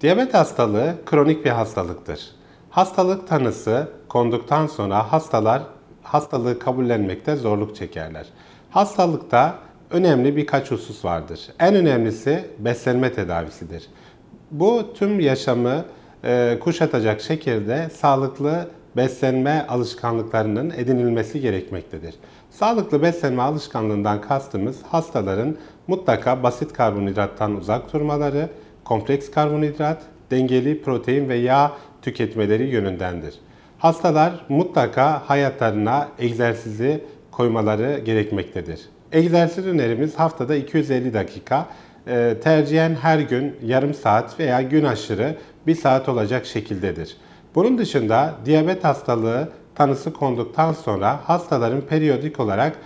Diyabet hastalığı kronik bir hastalıktır. Hastalık tanısı konduktan sonra hastalar hastalığı kabullenmekte zorluk çekerler. Hastalıkta önemli birkaç husus vardır. En önemlisi beslenme tedavisidir. Bu tüm yaşamı e, kuşatacak şekilde sağlıklı beslenme alışkanlıklarının edinilmesi gerekmektedir. Sağlıklı beslenme alışkanlığından kastımız hastaların mutlaka basit karbonhidrattan uzak durmaları, kompleks karbonhidrat, dengeli protein ve yağ tüketmeleri yönündendir. Hastalar mutlaka hayatlarına egzersizi koymaları gerekmektedir. Egzersiz önerimiz haftada 250 dakika, ee, tercihen her gün yarım saat veya gün aşırı 1 saat olacak şekildedir. Bunun dışında diyabet hastalığı tanısı konduktan sonra hastaların periyodik olarak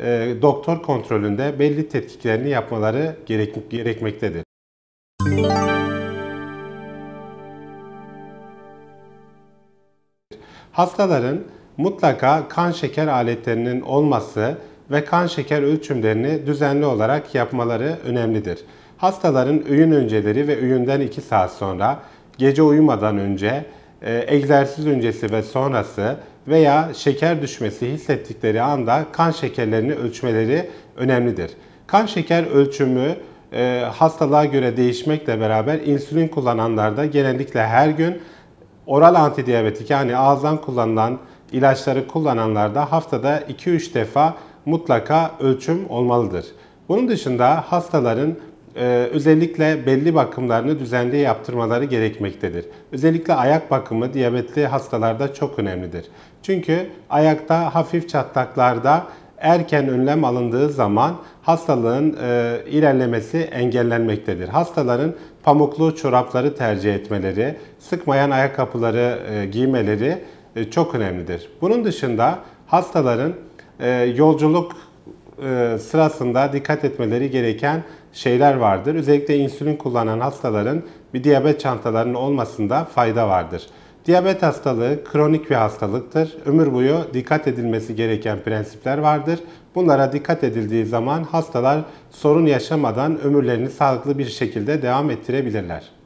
e, doktor kontrolünde belli tetkiklerini yapmaları gerek, gerekmektedir. Hastaların mutlaka kan şeker aletlerinin olması ve kan şeker ölçümlerini düzenli olarak yapmaları önemlidir. Hastaların öğün önceleri ve öğünden 2 saat sonra, gece uyumadan önce e, egzersiz öncesi ve sonrası veya şeker düşmesi hissettikleri anda kan şekerlerini ölçmeleri önemlidir. Kan şeker ölçümü e, hastalığa göre değişmekle beraber insülin kullananlarda genellikle her gün oral antidiabetik yani ağızdan kullanılan ilaçları kullananlarda haftada 2-3 defa mutlaka ölçüm olmalıdır. Bunun dışında hastaların e, özellikle belli bakımlarını düzenli yaptırmaları gerekmektedir. Özellikle ayak bakımı diyabetli hastalarda çok önemlidir. Çünkü ayakta hafif çatlaklarda erken önlem alındığı zaman hastalığın e, ilerlemesi engellenmektedir. Hastaların pamuklu çorapları tercih etmeleri, sıkmayan ayakkabıları e, giymeleri e, çok önemlidir. Bunun dışında hastaların yolculuk sırasında dikkat etmeleri gereken şeyler vardır. Özellikle insülin kullanan hastaların bir diyabet çantalarının olmasında fayda vardır. Diyabet hastalığı kronik bir hastalıktır. Ömür boyu dikkat edilmesi gereken prensipler vardır. Bunlara dikkat edildiği zaman hastalar sorun yaşamadan ömürlerini sağlıklı bir şekilde devam ettirebilirler.